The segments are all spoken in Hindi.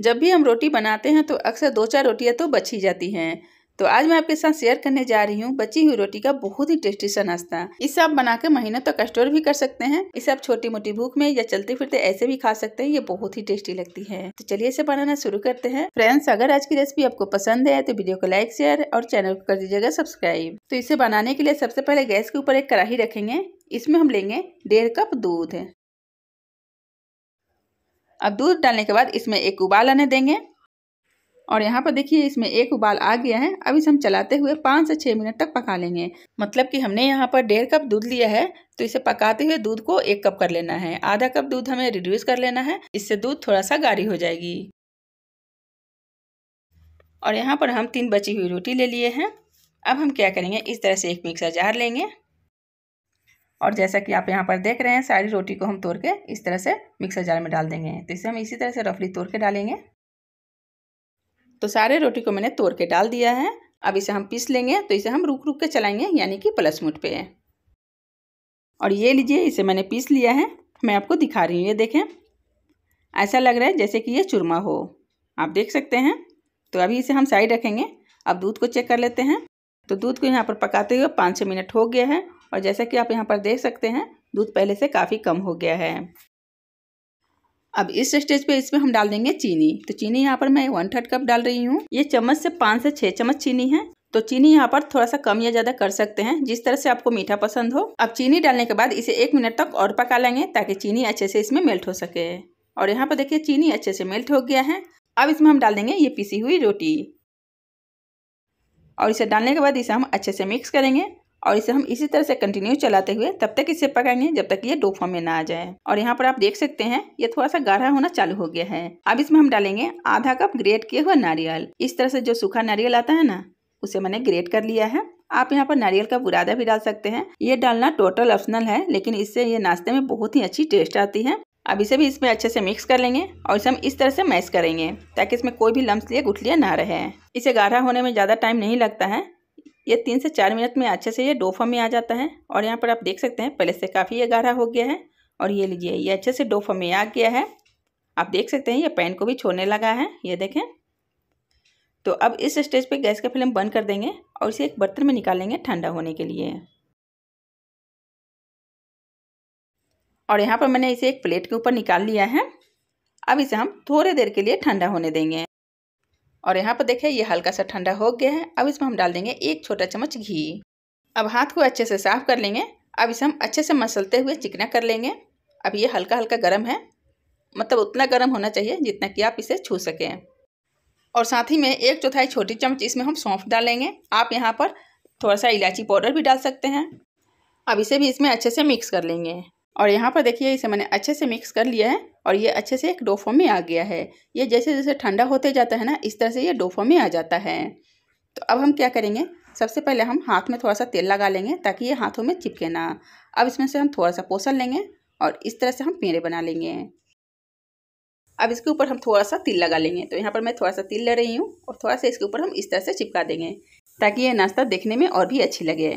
जब भी हम रोटी बनाते हैं तो अक्सर दो चार रोटियाँ तो बची जाती हैं तो आज मैं आपके साथ शेयर करने जा रही हूँ बची हुई रोटी का बहुत ही टेस्टी सा नाश्ता इसे आप बना के महीनों तक तो स्टोर भी कर सकते हैं इसे आप छोटी मोटी भूख में या चलते फिरते ऐसे भी खा सकते हैं ये बहुत ही टेस्टी लगती है तो चलिए इसे बनाना शुरू करते हैं फ्रेंड्स अगर आज की रेसिपी आपको पसंद है तो वीडियो को लाइक शेयर और चैनल को कर दीजिएगा सब्सक्राइब तो इसे बनाने के लिए सबसे पहले गैस के ऊपर एक कढ़ाई रखेंगे इसमें हम लेंगे डेढ़ कप दूध अब दूध डालने के बाद इसमें एक उबाल आने देंगे और यहाँ पर देखिए इसमें एक उबाल आ गया है अब इसे हम चलाते हुए पाँच से छः मिनट तक पका लेंगे मतलब कि हमने यहाँ पर डेढ़ कप दूध लिया है तो इसे पकाते हुए दूध को एक कप कर लेना है आधा कप दूध हमें रिड्यूस कर लेना है इससे दूध थोड़ा सा गाढ़ी हो जाएगी और यहाँ पर हम तीन बची हुई रोटी ले लिए हैं अब हम क्या करेंगे इस तरह से एक मिक्सर जार लेंगे और जैसा कि आप यहाँ पर देख रहे हैं सारी रोटी को हम तोड़ के इस तरह से मिक्सर जार में डाल देंगे तो इसे हम इसी तरह से रफली तोड़ के डालेंगे तो सारे रोटी को मैंने तोड़ के डाल दिया है अब इसे हम पीस लेंगे तो इसे हम रुक रुक के चलाएंगे यानी कि प्लस मुठ पे है और ये लीजिए इसे मैंने पीस लिया है मैं आपको दिखा रही हूँ ये देखें ऐसा लग रहा है जैसे कि ये चूरमा हो आप देख सकते हैं तो अभी इसे हम साइड रखेंगे अब दूध को चेक कर लेते हैं तो दूध को यहाँ पर पकाते हुए पाँच छः मिनट हो गया है और जैसा कि आप यहाँ पर देख सकते हैं दूध पहले से काफ़ी कम हो गया है अब इस स्टेज पे इसमें हम डाल देंगे चीनी तो चीनी यहाँ पर मैं वन थर्ड कप डाल रही हूँ ये चम्मच से पाँच से छः चम्मच चीनी है तो चीनी यहाँ पर थोड़ा सा कम या ज़्यादा कर सकते हैं जिस तरह से आपको मीठा पसंद हो अब चीनी डालने के बाद इसे एक मिनट तक और पका लेंगे ताकि चीनी अच्छे से इसमें मेल्ट हो सके और यहाँ पर देखिए चीनी अच्छे से मेल्ट हो गया है अब इसमें हम डाल देंगे ये पीसी हुई रोटी और इसे डालने के बाद इसे हम अच्छे से मिक्स करेंगे और इसे हम इसी तरह से कंटिन्यू चलाते हुए तब तक इसे पकाएंगे जब तक ये डो फॉर्म में ना आ जाए और यहाँ पर आप देख सकते हैं ये थोड़ा सा गाढ़ा होना चालू हो गया है अब इसमें हम डालेंगे आधा कप ग्रेट किए हुए नारियल इस तरह से जो सूखा नारियल आता है ना उसे मैंने ग्रेट कर लिया है आप यहाँ पर नारियल का बुरादा भी डाल सकते हैं ये डालना टोटल ऑप्शनल है लेकिन इससे ये नाश्ते में बहुत ही अच्छी टेस्ट आती है अब इसे भी इसमें अच्छे से मिक्स कर लेंगे और इसे हम इस तरह से मैश करेंगे ताकि इसमें कोई भी लम्स लिए गुठलिया ना रहे इसे गाढ़ा होने में ज़्यादा टाइम नहीं लगता है ये तीन से चार मिनट में अच्छे से ये डोफा में आ जाता है और यहाँ पर आप देख सकते हैं पहले से काफ़ी ये गाढ़ा हो गया है और ये लीजिए ये अच्छे से डोफा में आ गया है आप देख सकते हैं ये पैन को भी छोड़ने लगा है ये देखें तो अब इस स्टेज पे गैस का फ्लेम बंद कर देंगे और इसे एक बर्तन में निकालेंगे ठंडा होने के लिए और यहाँ पर मैंने इसे एक प्लेट के ऊपर निकाल लिया है अब इसे हम थोड़े देर के लिए ठंडा होने देंगे और यहाँ पर देखिए ये हल्का सा ठंडा हो गया है अब इसमें हम डाल देंगे एक छोटा चम्मच घी अब हाथ को अच्छे से साफ कर लेंगे अब इसे हम अच्छे से मसलते हुए चिकना कर लेंगे अब ये हल्का हल्का गर्म है मतलब उतना गर्म होना चाहिए जितना कि आप इसे छू सकें और साथ ही में एक चौथाई छोटी चम्मच इसमें हम सौंफ डालेंगे आप यहाँ पर थोड़ा सा इलायची पाउडर भी डाल सकते हैं अब इसे भी इसमें अच्छे से मिक्स कर लेंगे और यहाँ पर देखिए इसे मैंने अच्छे से मिक्स कर लिया है और ये अच्छे से एक डोफो में आ गया है ये जैसे जैसे ठंडा होते जाता है ना इस तरह से ये डोफो में आ जाता है तो अब हम क्या करेंगे सबसे पहले हम हाथ में थोड़ा सा तेल लगा लेंगे ताकि ये हाथों में चिपके ना अब इसमें से हम थोड़ा सा पोसन लेंगे और इस तरह से हम पेड़े बना लेंगे अब इसके ऊपर हम थोड़ा सा तिल लगा लेंगे तो यहाँ पर मैं थोड़ा सा तिल ले रही हूँ और थोड़ा सा इसके ऊपर हम इस तरह से चिपका देंगे ताकि ये नाश्ता देखने में और भी अच्छी लगे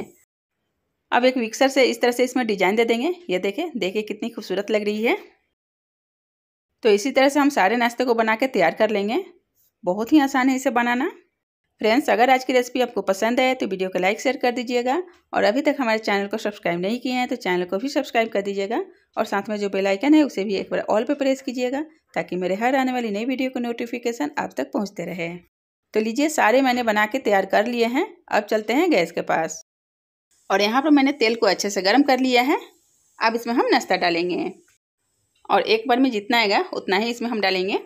अब एक मिक्सर से इस तरह से इसमें डिजाइन दे देंगे ये देखें देखिए कितनी खूबसूरत लग रही है तो इसी तरह से हम सारे नाश्ते को बना के तैयार कर लेंगे बहुत ही आसान है इसे बनाना फ्रेंड्स अगर आज की रेसिपी आपको पसंद आए तो वीडियो को लाइक शेयर कर दीजिएगा और अभी तक हमारे चैनल को सब्सक्राइब नहीं किए हैं तो चैनल को भी सब्सक्राइब कर दीजिएगा और साथ में जो बेल आइकन है उसे भी एक बार ऑल पे प्रेस कीजिएगा ताकि मेरे हर आने वाली नई वीडियो का नोटिफिकेशन आप तक पहुँचते रहे तो लीजिए सारे मैंने बना के तैयार कर लिए हैं अब चलते हैं गैस के पास और यहाँ पर मैंने तेल को अच्छे से गर्म कर लिया है अब इसमें हम नाश्ता डालेंगे और एक बार में जितना आएगा उतना ही इसमें हम डालेंगे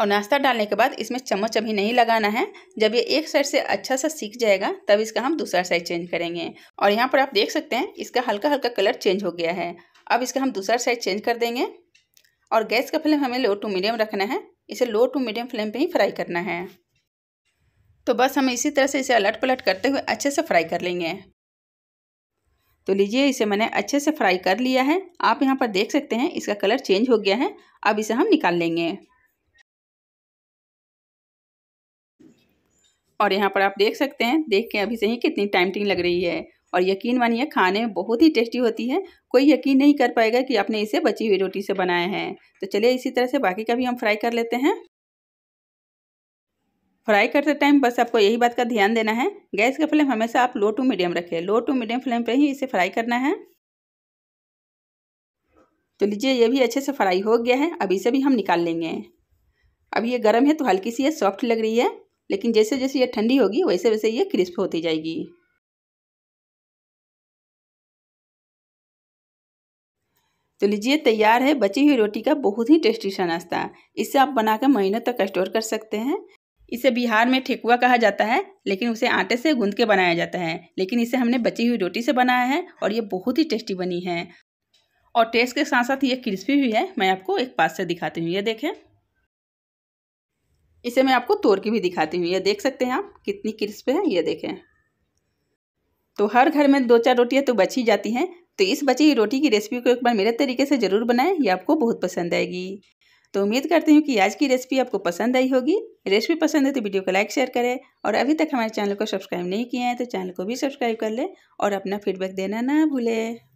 और नाश्ता डालने के बाद इसमें चम्मच अभी नहीं लगाना है जब ये एक साइड से अच्छा सा सीख जाएगा तब इसका हम दूसरा साइड चेंज करेंगे और यहाँ पर आप देख सकते हैं इसका हल्का हल्का कलर चेंज हो गया है अब इसका हम दूसरा साइड चेंज कर देंगे और गैस का फ्लेम हमें लो टू मीडियम रखना है इसे लो टू मीडियम फ्लेम पर ही फ्राई करना है तो बस हम इसी तरह से इसे अलट पलट करते हुए अच्छे से फ्राई कर लेंगे तो लीजिए इसे मैंने अच्छे से फ्राई कर लिया है आप यहाँ पर देख सकते हैं इसका कलर चेंज हो गया है अब इसे हम निकाल लेंगे और यहाँ पर आप देख सकते हैं देख के अभी से ही कितनी टाइमटिंग लग रही है और यकीन मानिए खाने में बहुत ही टेस्टी होती है कोई यकीन नहीं कर पाएगा कि आपने इसे बची हुई रोटी से बनाया है तो चलिए इसी तरह से बाकी का भी हम फ्राई कर लेते हैं फ्राई करते टाइम बस आपको यही बात का ध्यान देना है गैस का फ्लेम हमेशा आप लो टू मीडियम रखें लो टू मीडियम फ्लेम पर ही इसे फ्राई करना है तो लीजिए ये भी अच्छे से फ्राई हो गया है अब इसे भी हम निकाल लेंगे अब ये गर्म है तो हल्की सी ये सॉफ्ट लग रही है लेकिन जैसे जैसे ये ठंडी होगी वैसे वैसे ये क्रिस्प होती जाएगी तो लीजिए तैयार है बची हुई रोटी का बहुत ही टेस्टी सा नाश्ता इसे आप बनाकर महीनों तक स्टोर कर सकते हैं इसे बिहार में ठेकुआ कहा जाता है लेकिन उसे आटे से गूंद के बनाया जाता है लेकिन इसे हमने बची हुई रोटी से बनाया है और ये बहुत ही टेस्टी बनी है और टेस्ट के साथ साथ ये क्रिस्पी भी है मैं आपको एक पास से दिखाती हूँ ये देखें इसे मैं आपको तोड़ के भी दिखाती हूँ ये देख सकते हैं आप कितनी क्रिस्प है ये देखें तो हर घर में दो चार रोटियाँ तो बची जाती हैं तो इस बची हुई रोटी की रेसिपी को एक बार मेरे तरीके से ज़रूर बनाएं ये आपको बहुत पसंद आएगी तो उम्मीद करती हूँ कि आज की रेसिपी आपको पसंद आई होगी रेसिपी पसंद है तो वीडियो को लाइक शेयर करें और अभी तक हमारे चैनल को सब्सक्राइब नहीं किया है तो चैनल को भी सब्सक्राइब कर लें और अपना फीडबैक देना ना भूलें